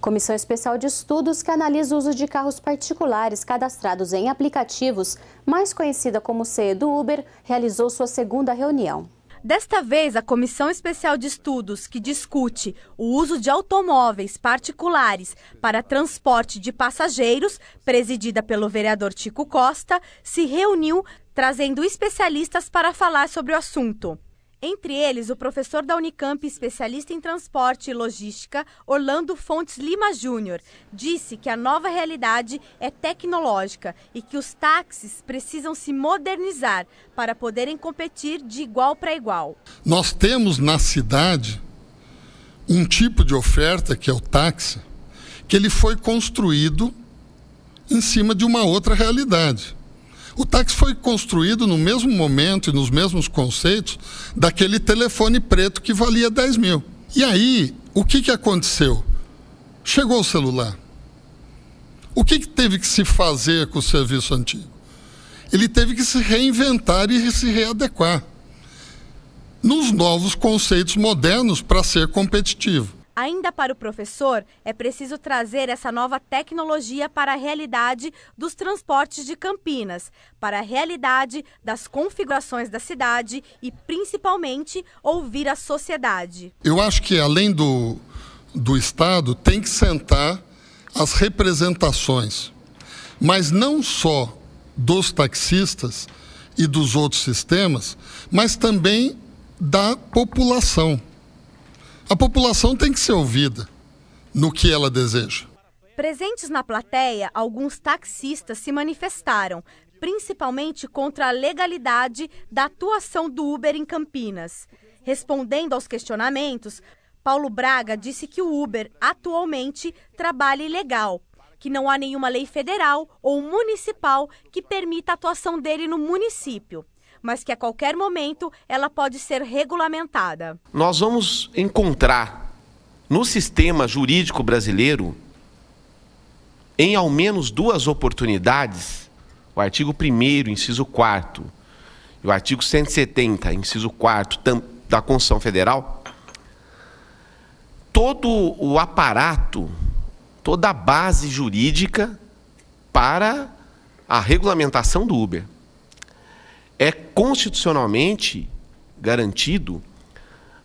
Comissão Especial de Estudos que analisa o uso de carros particulares cadastrados em aplicativos, mais conhecida como CE do Uber, realizou sua segunda reunião. Desta vez, a Comissão Especial de Estudos, que discute o uso de automóveis particulares para transporte de passageiros, presidida pelo vereador Tico Costa, se reuniu trazendo especialistas para falar sobre o assunto. Entre eles, o professor da Unicamp, especialista em transporte e logística, Orlando Fontes Lima Júnior, disse que a nova realidade é tecnológica e que os táxis precisam se modernizar para poderem competir de igual para igual. Nós temos na cidade um tipo de oferta que é o táxi, que ele foi construído em cima de uma outra realidade. O táxi foi construído no mesmo momento e nos mesmos conceitos daquele telefone preto que valia 10 mil. E aí, o que, que aconteceu? Chegou o celular. O que, que teve que se fazer com o serviço antigo? Ele teve que se reinventar e se readequar nos novos conceitos modernos para ser competitivo. Ainda para o professor, é preciso trazer essa nova tecnologia para a realidade dos transportes de Campinas, para a realidade das configurações da cidade e, principalmente, ouvir a sociedade. Eu acho que, além do, do Estado, tem que sentar as representações, mas não só dos taxistas e dos outros sistemas, mas também da população. A população tem que ser ouvida no que ela deseja. Presentes na plateia, alguns taxistas se manifestaram, principalmente contra a legalidade da atuação do Uber em Campinas. Respondendo aos questionamentos, Paulo Braga disse que o Uber atualmente trabalha ilegal, que não há nenhuma lei federal ou municipal que permita a atuação dele no município mas que a qualquer momento ela pode ser regulamentada. Nós vamos encontrar no sistema jurídico brasileiro, em ao menos duas oportunidades, o artigo 1, inciso 4, e o artigo 170, inciso 4 da Constituição Federal, todo o aparato, toda a base jurídica para a regulamentação do Uber é constitucionalmente garantido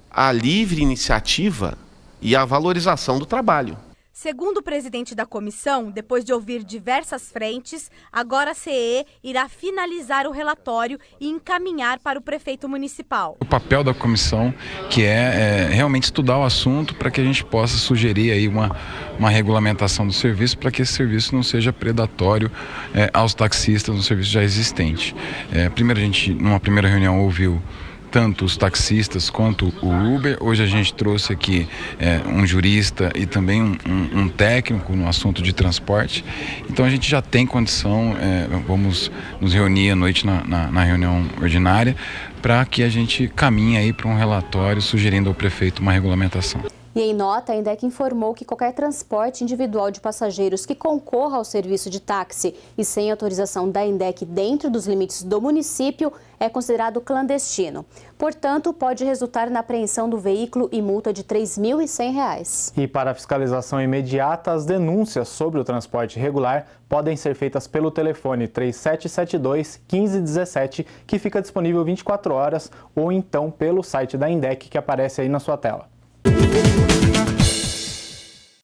a livre iniciativa e a valorização do trabalho. Segundo o presidente da comissão, depois de ouvir diversas frentes, agora a CE irá finalizar o relatório e encaminhar para o prefeito municipal. O papel da comissão, que é, é realmente estudar o assunto para que a gente possa sugerir aí uma, uma regulamentação do serviço para que esse serviço não seja predatório é, aos taxistas no serviço já existente. É, primeiro a gente, numa primeira reunião, ouviu tanto os taxistas quanto o Uber. Hoje a gente trouxe aqui é, um jurista e também um, um, técnico no assunto de transporte. Então a gente já tem condição, é, vamos nos reunir à noite na, na, na reunião ordinária para que a gente caminhe aí para um relatório sugerindo ao prefeito uma regulamentação. E em nota, a INDEC informou que qualquer transporte individual de passageiros que concorra ao serviço de táxi e sem autorização da INDEC dentro dos limites do município é considerado clandestino. Portanto, pode resultar na apreensão do veículo e multa de R$ 3.100. E para fiscalização imediata, as denúncias sobre o transporte irregular podem ser feitas pelo telefone 3772 1517, que fica disponível 24 horas, ou então pelo site da INDEC que aparece aí na sua tela.